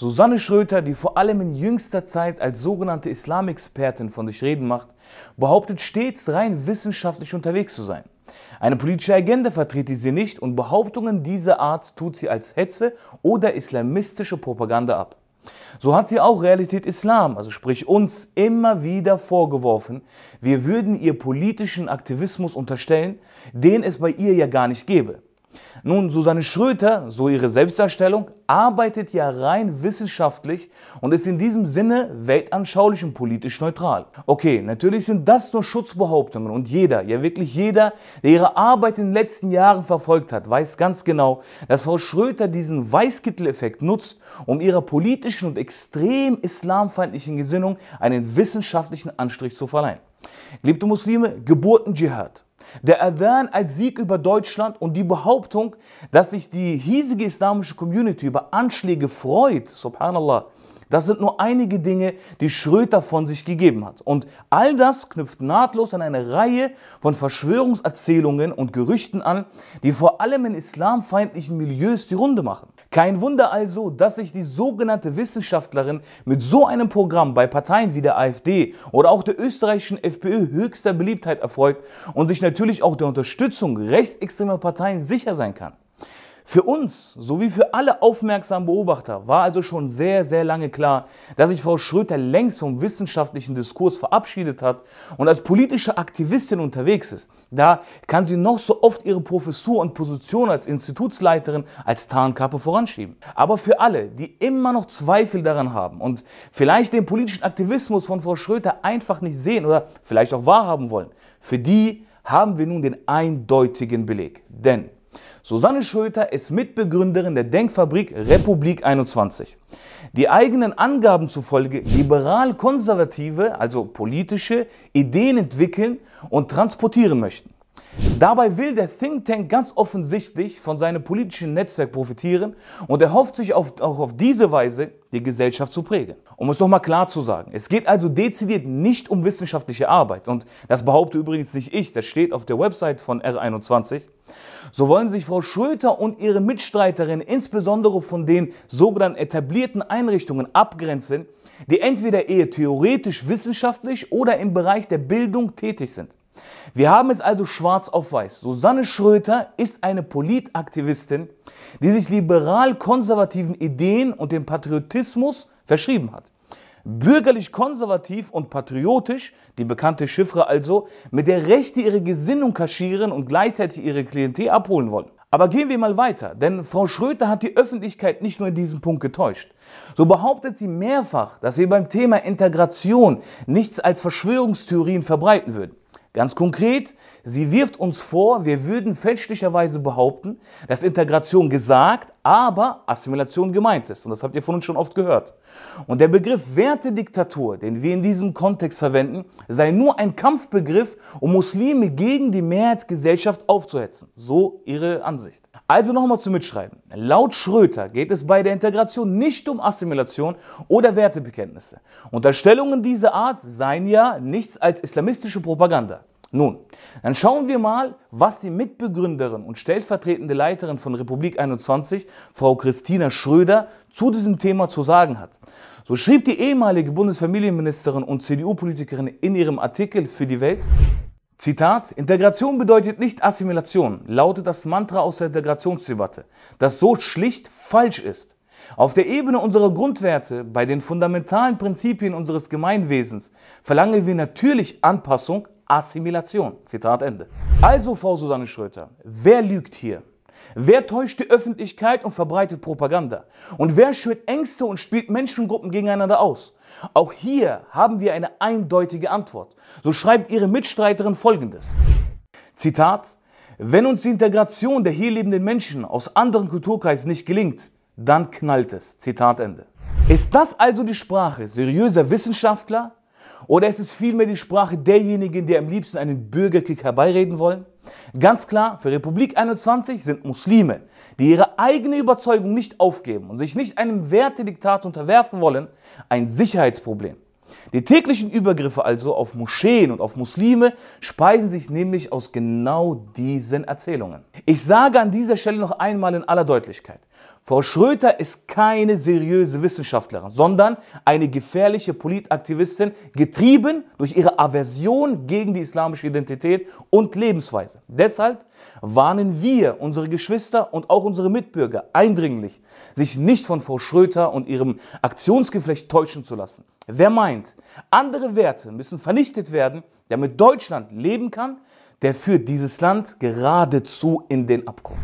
Susanne Schröter, die vor allem in jüngster Zeit als sogenannte Islamexpertin von sich reden macht, behauptet stets rein wissenschaftlich unterwegs zu sein. Eine politische Agenda vertrete sie nicht und Behauptungen dieser Art tut sie als Hetze oder islamistische Propaganda ab. So hat sie auch Realität Islam, also sprich uns, immer wieder vorgeworfen, wir würden ihr politischen Aktivismus unterstellen, den es bei ihr ja gar nicht gäbe. Nun, Susanne Schröter, so ihre Selbstdarstellung, arbeitet ja rein wissenschaftlich und ist in diesem Sinne weltanschaulich und politisch neutral. Okay, natürlich sind das nur Schutzbehauptungen und jeder, ja wirklich jeder, der ihre Arbeit in den letzten Jahren verfolgt hat, weiß ganz genau, dass Frau Schröter diesen Weißkitteleffekt nutzt, um ihrer politischen und extrem islamfeindlichen Gesinnung einen wissenschaftlichen Anstrich zu verleihen. Liebte Muslime, Geburten-Dschihad der Adhan als Sieg über Deutschland und die Behauptung, dass sich die hiesige islamische Community über Anschläge freut, subhanallah, das sind nur einige Dinge, die Schröter von sich gegeben hat. Und all das knüpft nahtlos an eine Reihe von Verschwörungserzählungen und Gerüchten an, die vor allem in islamfeindlichen Milieus die Runde machen. Kein Wunder also, dass sich die sogenannte Wissenschaftlerin mit so einem Programm bei Parteien wie der AfD oder auch der österreichischen FPÖ höchster Beliebtheit erfreut und sich natürlich auch der Unterstützung rechtsextremer Parteien sicher sein kann. Für uns sowie für alle aufmerksamen Beobachter war also schon sehr, sehr lange klar, dass sich Frau Schröter längst vom wissenschaftlichen Diskurs verabschiedet hat und als politische Aktivistin unterwegs ist. Da kann sie noch so oft ihre Professur und Position als Institutsleiterin als Tarnkappe voranschieben. Aber für alle, die immer noch Zweifel daran haben und vielleicht den politischen Aktivismus von Frau Schröter einfach nicht sehen oder vielleicht auch wahrhaben wollen, für die haben wir nun den eindeutigen Beleg. Denn Susanne Schröter ist Mitbegründerin der Denkfabrik Republik 21. Die eigenen Angaben zufolge liberal-konservative, also politische Ideen entwickeln und transportieren möchten. Dabei will der Think Tank ganz offensichtlich von seinem politischen Netzwerk profitieren und er hofft sich auf, auch auf diese Weise, die Gesellschaft zu prägen. Um es nochmal klar zu sagen, es geht also dezidiert nicht um wissenschaftliche Arbeit und das behaupte übrigens nicht ich, das steht auf der Website von R21. So wollen sich Frau Schröter und ihre Mitstreiterin insbesondere von den sogenannten etablierten Einrichtungen abgrenzen, die entweder eher theoretisch wissenschaftlich oder im Bereich der Bildung tätig sind. Wir haben es also schwarz auf weiß. Susanne Schröter ist eine Politaktivistin, die sich liberal-konservativen Ideen und dem Patriotismus verschrieben hat. Bürgerlich-konservativ und patriotisch, die bekannte Chiffre also, mit der Rechte ihre Gesinnung kaschieren und gleichzeitig ihre Klientel abholen wollen. Aber gehen wir mal weiter, denn Frau Schröter hat die Öffentlichkeit nicht nur in diesem Punkt getäuscht. So behauptet sie mehrfach, dass sie beim Thema Integration nichts als Verschwörungstheorien verbreiten würden. Ganz konkret, sie wirft uns vor, wir würden fälschlicherweise behaupten, dass Integration gesagt, aber Assimilation gemeint ist. Und das habt ihr von uns schon oft gehört. Und der Begriff Wertediktatur, den wir in diesem Kontext verwenden, sei nur ein Kampfbegriff, um Muslime gegen die Mehrheitsgesellschaft aufzuhetzen. So ihre Ansicht. Also nochmal zum Mitschreiben. Laut Schröter geht es bei der Integration nicht um Assimilation oder Wertebekenntnisse. Unterstellungen dieser Art seien ja nichts als islamistische Propaganda. Nun, dann schauen wir mal, was die Mitbegründerin und stellvertretende Leiterin von Republik 21, Frau Christina Schröder, zu diesem Thema zu sagen hat. So schrieb die ehemalige Bundesfamilienministerin und CDU-Politikerin in ihrem Artikel für die Welt, Zitat, Integration bedeutet nicht Assimilation, lautet das Mantra aus der Integrationsdebatte, das so schlicht falsch ist. Auf der Ebene unserer Grundwerte, bei den fundamentalen Prinzipien unseres Gemeinwesens, verlangen wir natürlich Anpassung Assimilation. Zitat Ende. Also, Frau Susanne Schröter, wer lügt hier? Wer täuscht die Öffentlichkeit und verbreitet Propaganda? Und wer schürt Ängste und spielt Menschengruppen gegeneinander aus? Auch hier haben wir eine eindeutige Antwort. So schreibt ihre Mitstreiterin folgendes. Zitat, wenn uns die Integration der hier lebenden Menschen aus anderen Kulturkreisen nicht gelingt, dann knallt es. Zitat Ende. Ist das also die Sprache seriöser Wissenschaftler, oder ist es vielmehr die Sprache derjenigen, die am liebsten einen Bürgerkrieg herbeireden wollen? Ganz klar, für Republik 21 sind Muslime, die ihre eigene Überzeugung nicht aufgeben und sich nicht einem Wertediktat unterwerfen wollen, ein Sicherheitsproblem. Die täglichen Übergriffe also auf Moscheen und auf Muslime speisen sich nämlich aus genau diesen Erzählungen. Ich sage an dieser Stelle noch einmal in aller Deutlichkeit, Frau Schröter ist keine seriöse Wissenschaftlerin, sondern eine gefährliche Politaktivistin, getrieben durch ihre Aversion gegen die islamische Identität und Lebensweise. Deshalb warnen wir, unsere Geschwister und auch unsere Mitbürger eindringlich, sich nicht von Frau Schröter und ihrem Aktionsgeflecht täuschen zu lassen. Wer meint, andere Werte müssen vernichtet werden, damit Deutschland leben kann, der führt dieses Land geradezu in den Abgrund.